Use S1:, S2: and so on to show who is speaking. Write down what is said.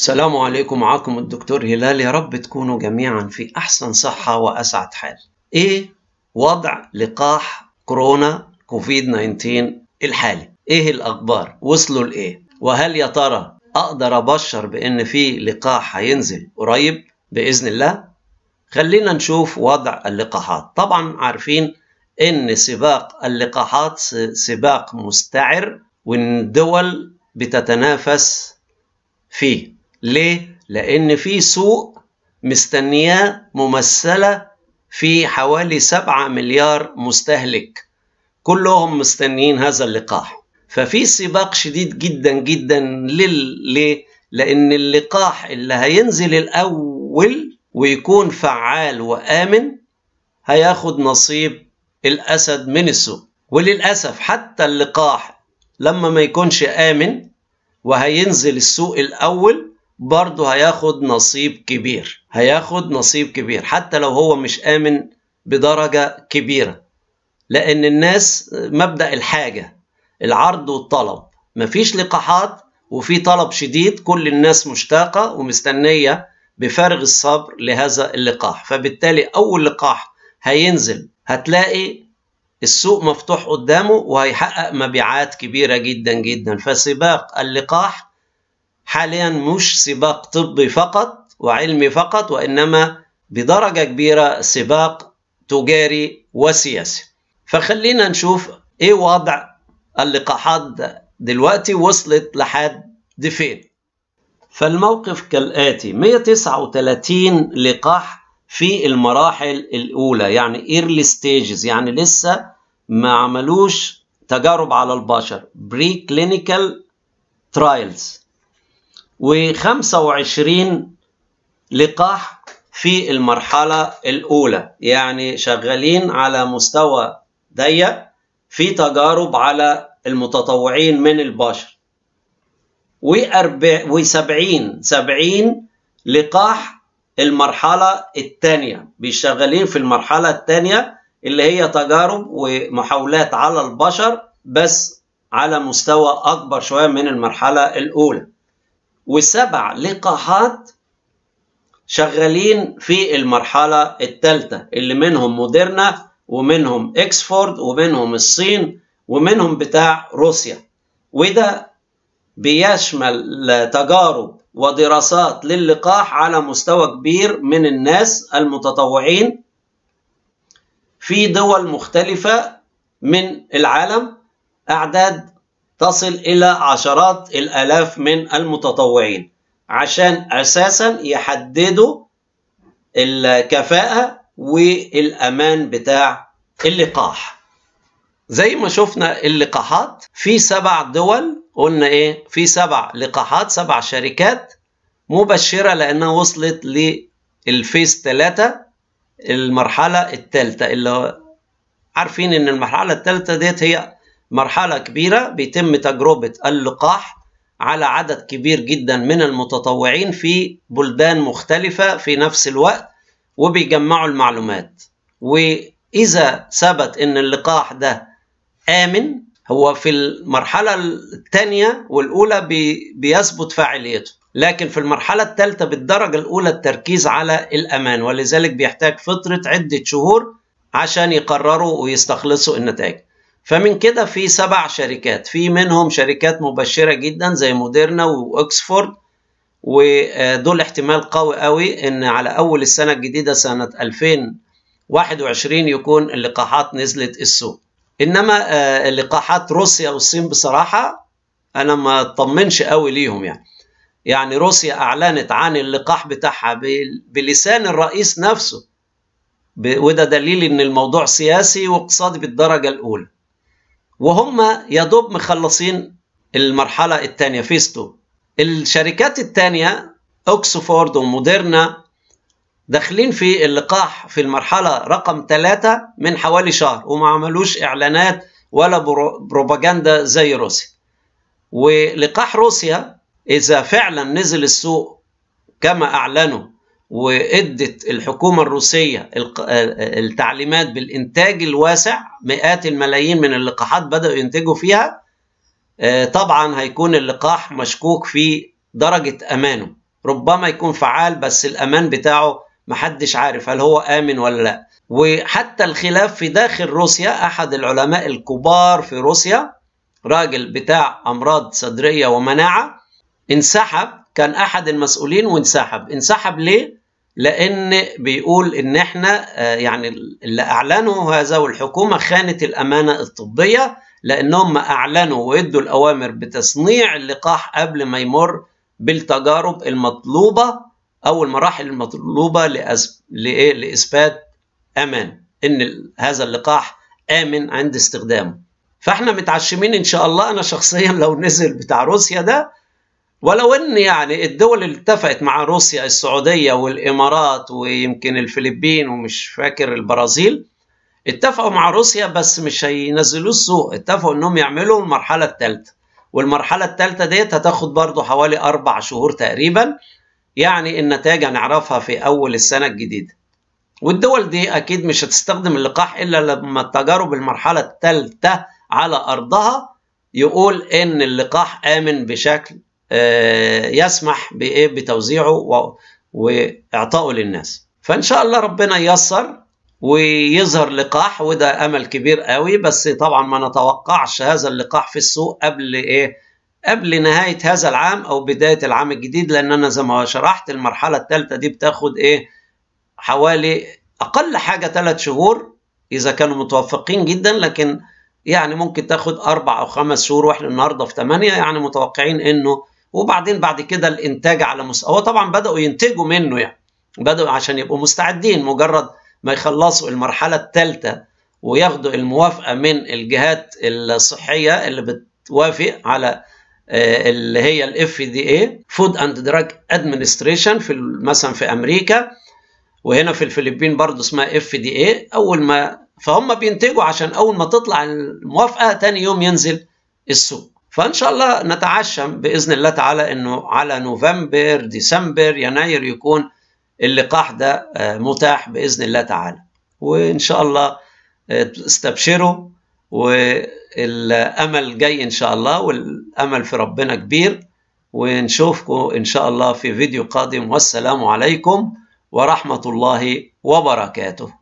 S1: السلام عليكم معاكم الدكتور هلال يا رب تكونوا جميعا في أحسن صحة وأسعد حال إيه وضع لقاح كورونا كوفيد 19 الحالي إيه الأخبار وصلوا لإيه وهل يا ترى أقدر أبشر بإن في لقاح هينزل قريب بإذن الله خلينا نشوف وضع اللقاحات طبعا عارفين إن سباق اللقاحات سباق مستعر والدول بتتنافس فيه ليه؟ لأن في سوق مستنياه ممثلة في حوالي 7 مليار مستهلك كلهم مستنيين هذا اللقاح ففي سباق شديد جدا جدا لل... ليه؟ لأن اللقاح اللي هينزل الأول ويكون فعال وآمن هياخد نصيب الأسد من السوق وللأسف حتى اللقاح لما ما يكونش آمن وهينزل السوق الأول برضه هياخد نصيب كبير هياخد نصيب كبير حتى لو هو مش آمن بدرجة كبيرة لأن الناس مبدأ الحاجة العرض والطلب مفيش لقاحات وفي طلب شديد كل الناس مشتاقة ومستنية بفارغ الصبر لهذا اللقاح فبالتالي أول لقاح هينزل هتلاقي السوق مفتوح قدامه وهيحقق مبيعات كبيرة جدا جدا فسباق اللقاح حاليا مش سباق طبي فقط وعلمي فقط وإنما بدرجة كبيرة سباق تجاري وسياسي فخلينا نشوف إيه وضع اللقاحات دلوقتي وصلت لحد فين فالموقف كالآتي 139 لقاح في المراحل الأولى يعني early stages يعني لسه ما عملوش تجارب على البشر pre clinical trials و25 لقاح في المرحلة الأولى يعني شغالين على مستوى ضيق في تجارب على المتطوعين من البشر و70 70 لقاح المرحلة الثانية بيشتغلين في المرحلة الثانية اللي هي تجارب ومحاولات على البشر بس على مستوى أكبر شوية من المرحلة الأولى وسبع لقاحات شغالين في المرحلة الثالثة اللي منهم موديرنا ومنهم اكسفورد ومنهم الصين ومنهم بتاع روسيا وده بيشمل تجارب ودراسات للقاح على مستوى كبير من الناس المتطوعين في دول مختلفة من العالم أعداد تصل إلى عشرات الآلاف من المتطوعين عشان أساسا يحددوا الكفاءة والأمان بتاع اللقاح زي ما شفنا اللقاحات في سبع دول قلنا ايه في سبع لقاحات سبع شركات مبشرة لأنها وصلت للفيس ثلاثة المرحلة الثالثة اللي عارفين إن المرحلة الثالثة ديت هي مرحلة كبيرة بيتم تجربة اللقاح على عدد كبير جدا من المتطوعين في بلدان مختلفة في نفس الوقت وبيجمعوا المعلومات وإذا ثبت إن اللقاح ده آمن هو في المرحلة الثانية والأولى بي بيثبت فاعليته لكن في المرحلة الثالثة بالدرجة الأولى التركيز على الأمان ولذلك بيحتاج فترة عدة شهور عشان يقرروا ويستخلصوا النتائج فمن كده في سبع شركات في منهم شركات مبشرة جدا زي موديرنا وأكسفورد ودول احتمال قوي قوي ان على اول السنة الجديدة سنة 2021 يكون اللقاحات نزلت السوق انما آه، اللقاحات روسيا والصين بصراحة انا ما اطمنش قوي ليهم يعني يعني روسيا اعلنت عن اللقاح بتاعها بلسان الرئيس نفسه وده دليل ان الموضوع سياسي واقتصادي بالدرجة الاولى وهم يا دوب مخلصين المرحلة الثانية فيز 2 الشركات الثانية اوكسفورد وموديرنا داخلين في اللقاح في المرحلة رقم ثلاثة من حوالي شهر وما عملوش إعلانات ولا بروباجندا زي روسيا ولقاح روسيا إذا فعلا نزل السوق كما أعلنوا وادت الحكومه الروسيه آه، آه، التعليمات بالانتاج الواسع مئات الملايين من اللقاحات بداوا ينتجوا فيها آه، طبعا هيكون اللقاح مشكوك في درجه امانه ربما يكون فعال بس الامان بتاعه محدش عارف هل هو امن ولا لا وحتى الخلاف في داخل روسيا احد العلماء الكبار في روسيا راجل بتاع امراض صدريه ومناعه انسحب كان احد المسؤولين وانسحب انسحب ليه لان بيقول ان احنا آه، يعني اللي اعلنوا هذا والحكومه خانت الامانه الطبيه لانهم اعلنوا وادوا الاوامر بتصنيع اللقاح قبل ما يمر بالتجارب المطلوبه او المراحل المطلوبه لايه لاثبات امان ان هذا اللقاح امن عند استخدامه فاحنا متعشمين ان شاء الله انا شخصيا لو نزل بتاع روسيا ده ولو ان يعني الدول اللي اتفقت مع روسيا السعوديه والامارات ويمكن الفلبين ومش فاكر البرازيل اتفقوا مع روسيا بس مش هينزلوا السوق اتفقوا انهم يعملوا المرحله الثالثه والمرحله الثالثه ديت هتاخد برضه حوالي اربع شهور تقريبا يعني النتائج هنعرفها في اول السنه الجديده والدول دي اكيد مش هتستخدم اللقاح الا لما تجارب المرحله الثالثه على ارضها يقول ان اللقاح امن بشكل آه، يسمح بايه بتوزيعه واعطائه للناس فان شاء الله ربنا ييسر ويظهر لقاح وده امل كبير قوي بس طبعا ما نتوقعش هذا اللقاح في السوق قبل ايه قبل نهايه هذا العام او بدايه العام الجديد لان انا زي ما شرحت المرحله الثالثه دي بتاخد ايه حوالي اقل حاجه ثلاث شهور اذا كانوا متوفقين جدا لكن يعني ممكن تاخد اربع او خمس شهور واحنا النهارده في ثمانيه يعني متوقعين انه وبعدين بعد كده الانتاج على مس... هو طبعا بداوا ينتجوا منه يعني بداوا عشان يبقوا مستعدين مجرد ما يخلصوا المرحله الثالثه وياخدوا الموافقه من الجهات الصحيه اللي بتوافق على آه، اللي هي الاف دي اي فود اند دراج ادمنستريشن في مثلا في امريكا وهنا في الفلبين برضه اسمها اف دي اي اول ما فهم بينتجوا عشان اول ما تطلع الموافقه تاني يوم ينزل السوق فان شاء الله نتعشم باذن الله تعالى انه على نوفمبر ديسمبر يناير يكون اللقاح ده آه، متاح باذن الله تعالى وان شاء الله آه، استبشروا والامل جاي ان شاء الله والامل في ربنا كبير ونشوفكم ان شاء الله في فيديو قادم والسلام عليكم ورحمه الله وبركاته